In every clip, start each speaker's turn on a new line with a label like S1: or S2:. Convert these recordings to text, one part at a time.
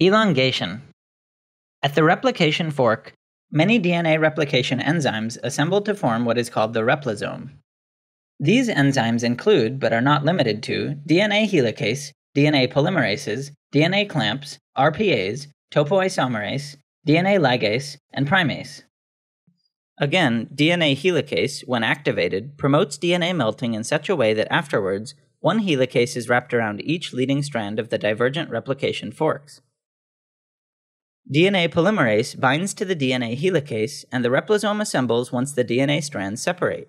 S1: Elongation. At the replication fork, many DNA replication enzymes assemble to form what is called the replisome. These enzymes include, but are not limited to, DNA helicase, DNA polymerases, DNA clamps, RPAs, topoisomerase, DNA ligase, and primase. Again, DNA helicase, when activated, promotes DNA melting in such a way that afterwards, one helicase is wrapped around each leading strand of the divergent replication forks. DNA polymerase binds to the DNA helicase, and the replisome assembles once the DNA strands separate.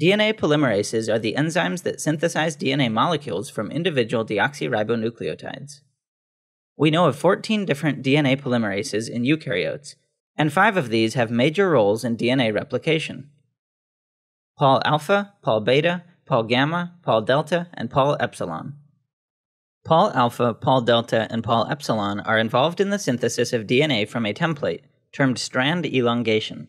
S1: DNA polymerases are the enzymes that synthesize DNA molecules from individual deoxyribonucleotides. We know of 14 different DNA polymerases in eukaryotes, and five of these have major roles in DNA replication. Pol alpha, Pol beta, Pol gamma, Pol delta, and Pol epsilon. Paul alpha, Paul delta, and Paul epsilon are involved in the synthesis of DNA from a template, termed strand elongation.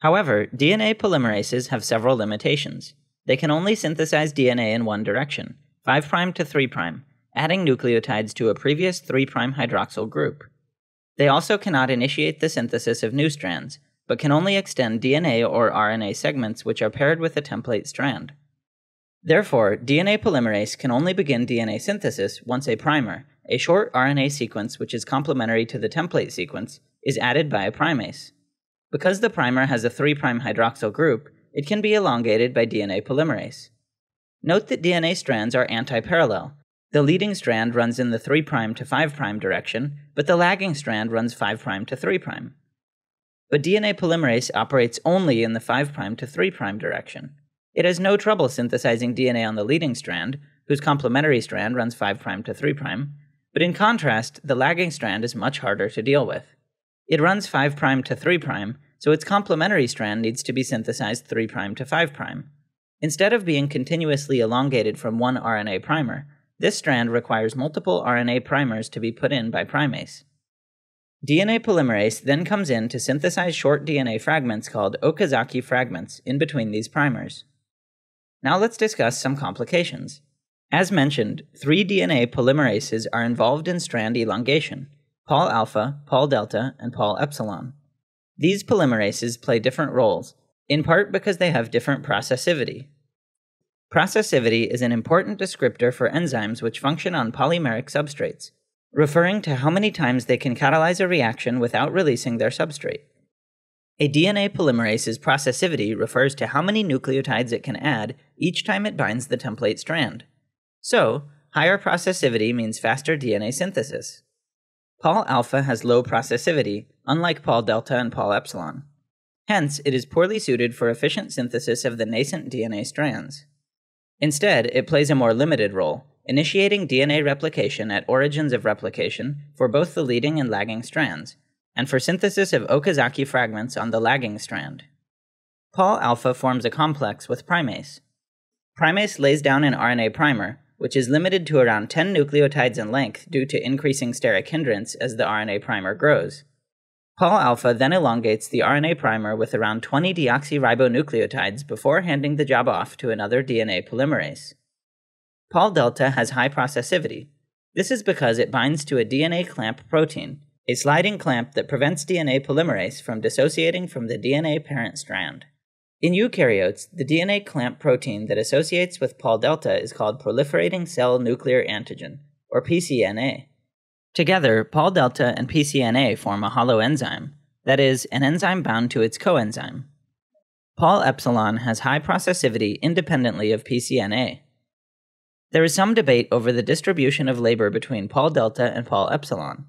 S1: However, DNA polymerases have several limitations. They can only synthesize DNA in one direction, 5' to 3', adding nucleotides to a previous 3' hydroxyl group. They also cannot initiate the synthesis of new strands, but can only extend DNA or RNA segments which are paired with a template strand. Therefore, DNA polymerase can only begin DNA synthesis once a primer, a short RNA sequence which is complementary to the template sequence, is added by a primase. Because the primer has a 3' hydroxyl group, it can be elongated by DNA polymerase. Note that DNA strands are antiparallel. The leading strand runs in the 3' to 5' direction, but the lagging strand runs 5' to 3'. But DNA polymerase operates only in the 5' to 3' direction. It has no trouble synthesizing DNA on the leading strand, whose complementary strand runs 5' to 3', but in contrast, the lagging strand is much harder to deal with. It runs 5' to 3', so its complementary strand needs to be synthesized 3' to 5'. Instead of being continuously elongated from one RNA primer, this strand requires multiple RNA primers to be put in by primase. DNA polymerase then comes in to synthesize short DNA fragments called Okazaki fragments in between these primers. Now let's discuss some complications. As mentioned, three DNA polymerases are involved in strand elongation Pol alpha, Pol delta, and Pol epsilon. These polymerases play different roles, in part because they have different processivity. Processivity is an important descriptor for enzymes which function on polymeric substrates, referring to how many times they can catalyze a reaction without releasing their substrate. A DNA polymerase's processivity refers to how many nucleotides it can add each time it binds the template strand. So, higher processivity means faster DNA synthesis. Pol alpha has low processivity, unlike Pol delta and Pol epsilon. Hence, it is poorly suited for efficient synthesis of the nascent DNA strands. Instead, it plays a more limited role, initiating DNA replication at origins of replication for both the leading and lagging strands, and for synthesis of Okazaki fragments on the lagging strand. Pol alpha forms a complex with primase. Primase lays down an RNA primer, which is limited to around 10 nucleotides in length due to increasing steric hindrance as the RNA primer grows. Pol alpha then elongates the RNA primer with around 20 deoxyribonucleotides before handing the job off to another DNA polymerase. Pol delta has high processivity. This is because it binds to a DNA clamp protein, a sliding clamp that prevents DNA polymerase from dissociating from the DNA parent strand. In eukaryotes, the DNA clamp protein that associates with Pol delta is called proliferating cell nuclear antigen, or pCNA. Together, Pol delta and pCNA form a hollow enzyme, that is, an enzyme bound to its coenzyme. Pol epsilon has high processivity independently of pCNA. There is some debate over the distribution of labor between Pol delta and Pol epsilon.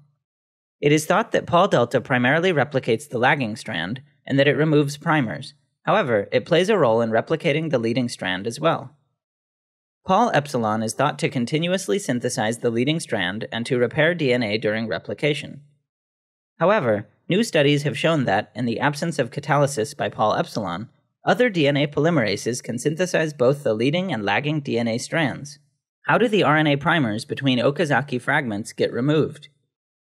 S1: It is thought that Paul delta primarily replicates the lagging strand and that it removes primers. However, it plays a role in replicating the leading strand as well. Paul epsilon is thought to continuously synthesize the leading strand and to repair DNA during replication. However, new studies have shown that, in the absence of catalysis by Paul epsilon, other DNA polymerases can synthesize both the leading and lagging DNA strands. How do the RNA primers between Okazaki fragments get removed?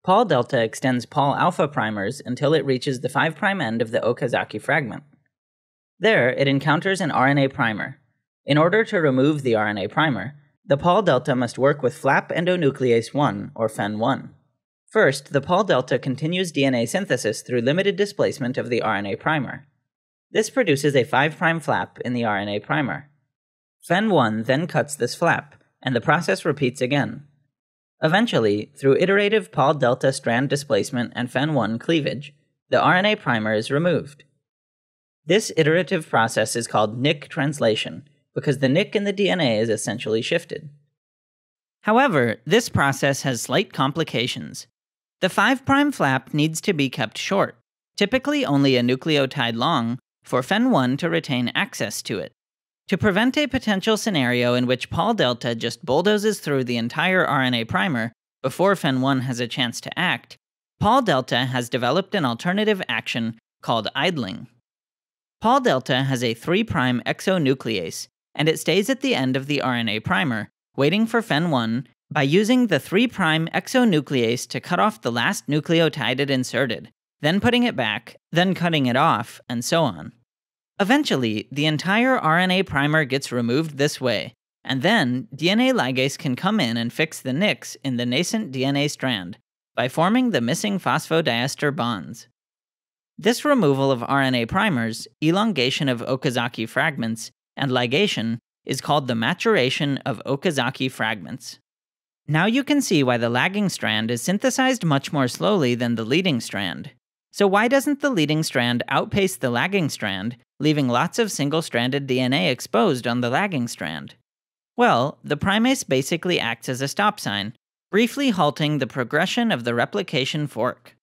S1: Paul delta extends Paul alpha primers until it reaches the 5' end of the Okazaki fragment. There, it encounters an RNA primer. In order to remove the RNA primer, the Paul delta must work with flap endonuclease 1, or FEN1. First, the Paul delta continues DNA synthesis through limited displacement of the RNA primer. This produces a 5' flap in the RNA primer. FEN1 then cuts this flap, and the process repeats again. Eventually, through iterative Paul delta strand displacement and fen one cleavage, the RNA primer is removed. This iterative process is called nick translation because the nick in the DNA is essentially shifted. However, this process has slight complications. The 5' flap needs to be kept short, typically only a nucleotide long, for Fen1 to retain access to it. To prevent a potential scenario in which Paul Delta just bulldozes through the entire RNA primer before Fen1 has a chance to act, Paul Delta has developed an alternative action called idling. Paul Delta has a 3' exonuclease, and it stays at the end of the RNA primer, waiting for Fen1 by using the 3' exonuclease to cut off the last nucleotide it inserted, then putting it back, then cutting it off, and so on. Eventually, the entire RNA primer gets removed this way, and then DNA ligase can come in and fix the nicks in the nascent DNA strand by forming the missing phosphodiester bonds. This removal of RNA primers, elongation of Okazaki fragments, and ligation is called the maturation of Okazaki fragments. Now you can see why the lagging strand is synthesized much more slowly than the leading strand, so, why doesn't the leading strand outpace the lagging strand, leaving lots of single stranded DNA exposed on the lagging strand? Well, the primase basically acts as a stop sign, briefly halting the progression of the replication fork.